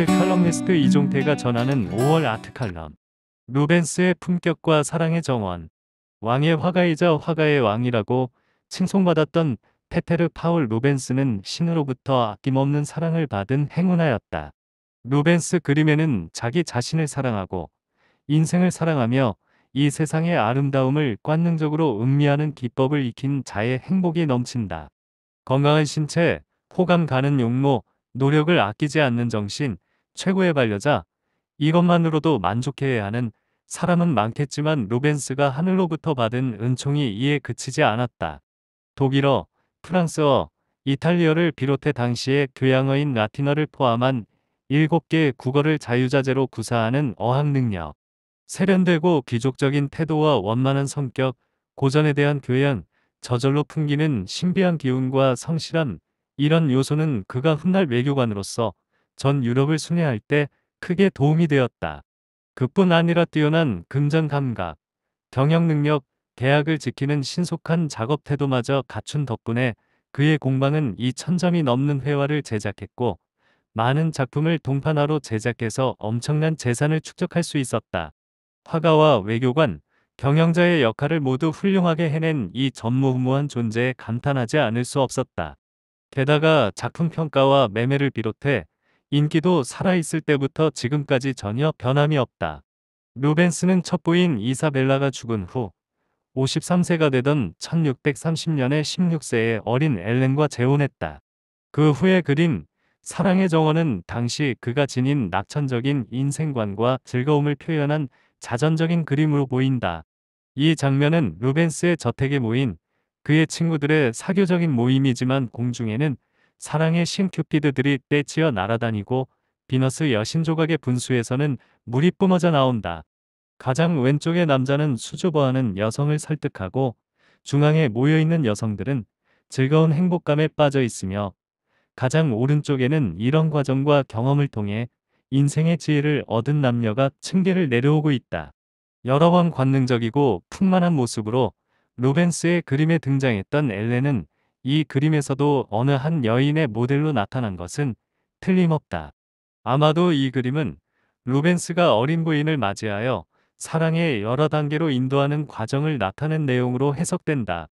아트 그 칼럼니스트 이종태가 전하는 5월 아트 칼럼 루벤스의 품격과 사랑의 정원 왕의 화가이자 화가의 왕이라고 칭송받았던 페테르 파울 루벤스는 신으로부터 아낌없는 사랑을 받은 행운하였다 루벤스 그림에는 자기 자신을 사랑하고 인생을 사랑하며 이 세상의 아름다움을 관능적으로 음미하는 기법을 익힌 자의 행복이 넘친다. 건강한 신체, 호감 가는 용모, 노력을 아끼지 않는 정신, 최고의 반려자, 이것만으로도 만족해야 하는 사람은 많겠지만 로벤스가 하늘로부터 받은 은총이 이에 그치지 않았다. 독일어, 프랑스어, 이탈리어를 비롯해 당시의 교양어인 라틴어를 포함한 7개의 국어를 자유자재로 구사하는 어학 능력, 세련되고 귀족적인 태도와 원만한 성격, 고전에 대한 교양, 저절로 풍기는 신비한 기운과 성실함, 이런 요소는 그가 훗날 외교관으로서 전 유럽을 순회할 때 크게 도움이 되었다. 그뿐 아니라 뛰어난 금전 감각, 경영 능력, 계약을 지키는 신속한 작업 태도마저 갖춘 덕분에 그의 공방은 2천점이 넘는 회화를 제작했고 많은 작품을 동판화로 제작해서 엄청난 재산을 축적할 수 있었다. 화가와 외교관, 경영자의 역할을 모두 훌륭하게 해낸 이 전무후무한 존재에 감탄하지 않을 수 없었다. 게다가 작품 평가와 매매를 비롯해 인기도 살아있을 때부터 지금까지 전혀 변함이 없다. 루벤스는 첫 부인 이사벨라가 죽은 후 53세가 되던 1630년에 16세의 어린 엘렌과 재혼했다. 그 후에 그린 사랑의 정원은 당시 그가 지닌 낙천적인 인생관과 즐거움을 표현한 자전적인 그림으로 보인다. 이 장면은 루벤스의 저택에 모인 그의 친구들의 사교적인 모임이지만 공중에는 사랑의 신 큐피드들이 떼치어 날아다니고 비너스 여신 조각의 분수에서는 물이 뿜어져 나온다. 가장 왼쪽의 남자는 수줍어하는 여성을 설득하고 중앙에 모여있는 여성들은 즐거운 행복감에 빠져 있으며 가장 오른쪽에는 이런 과정과 경험을 통해 인생의 지혜를 얻은 남녀가 층계를 내려오고 있다. 여러 번 관능적이고 풍만한 모습으로 로벤스의 그림에 등장했던 엘레는 이 그림에서도 어느 한 여인의 모델로 나타난 것은 틀림없다. 아마도 이 그림은 루벤스가 어린 부인을 맞이하여 사랑의 여러 단계로 인도하는 과정을 나타낸 내용으로 해석된다.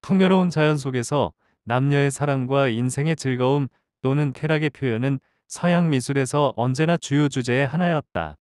풍요로운 자연 속에서 남녀의 사랑과 인생의 즐거움 또는 쾌락의 표현은 서양 미술에서 언제나 주요 주제의 하나였다.